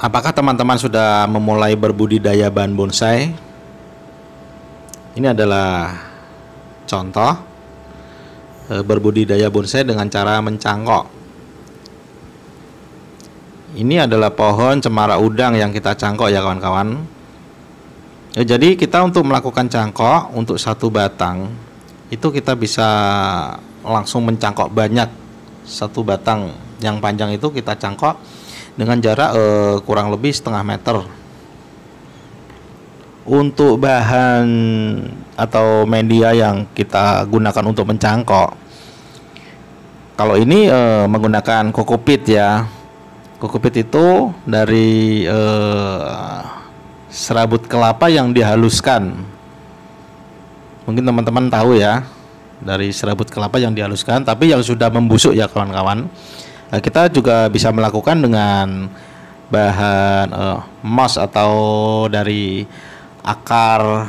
Apakah teman-teman sudah memulai berbudidaya bahan bonsai? Ini adalah contoh e, berbudidaya bonsai dengan cara mencangkok. Ini adalah pohon cemara udang yang kita cangkok ya kawan-kawan. Ya, jadi kita untuk melakukan cangkok untuk satu batang itu kita bisa langsung mencangkok banyak satu batang yang panjang itu kita cangkok dengan jarak uh, kurang lebih setengah meter. Untuk bahan atau media yang kita gunakan untuk mencangkok, kalau ini eh, menggunakan kokopit ya. Kokopit itu dari eh, serabut kelapa yang dihaluskan. Mungkin teman-teman tahu ya dari serabut kelapa yang dihaluskan, tapi yang sudah membusuk ya kawan-kawan. Nah, kita juga bisa melakukan dengan bahan uh, eh, moss atau dari akar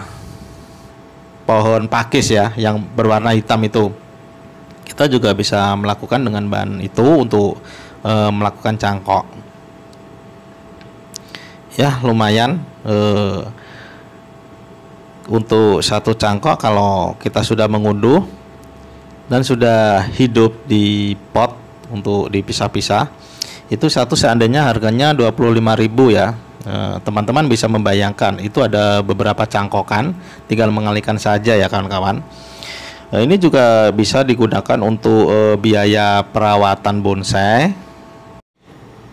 pohon pakis ya yang berwarna hitam itu kita juga bisa melakukan dengan bahan itu untuk uh, melakukan cangkok ya lumayan eh, untuk satu cangkok kalau kita sudah mengunduh dan sudah hidup di pot untuk dipisah-pisah itu satu seandainya harganya 25.000 ya eh, teman-teman bisa membayangkan itu ada beberapa cangkokan tinggal mengalihkan saja ya kawan-kawan nah, ini juga bisa digunakan untuk eh, biaya perawatan bonsai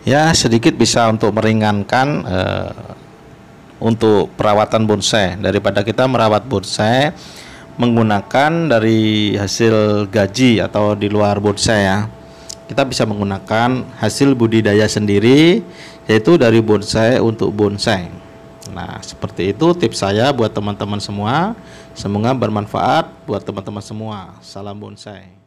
ya sedikit bisa untuk meringankan untuk perawatan bonsai daripada kita merawat bonsai menggunakan dari hasil gaji atau di luar bonsai ya kita bisa menggunakan hasil budidaya sendiri yaitu dari bonsai untuk bonsai. Nah, seperti itu tips saya buat teman-teman semua. Semoga bermanfaat buat teman-teman semua. Salam bonsai.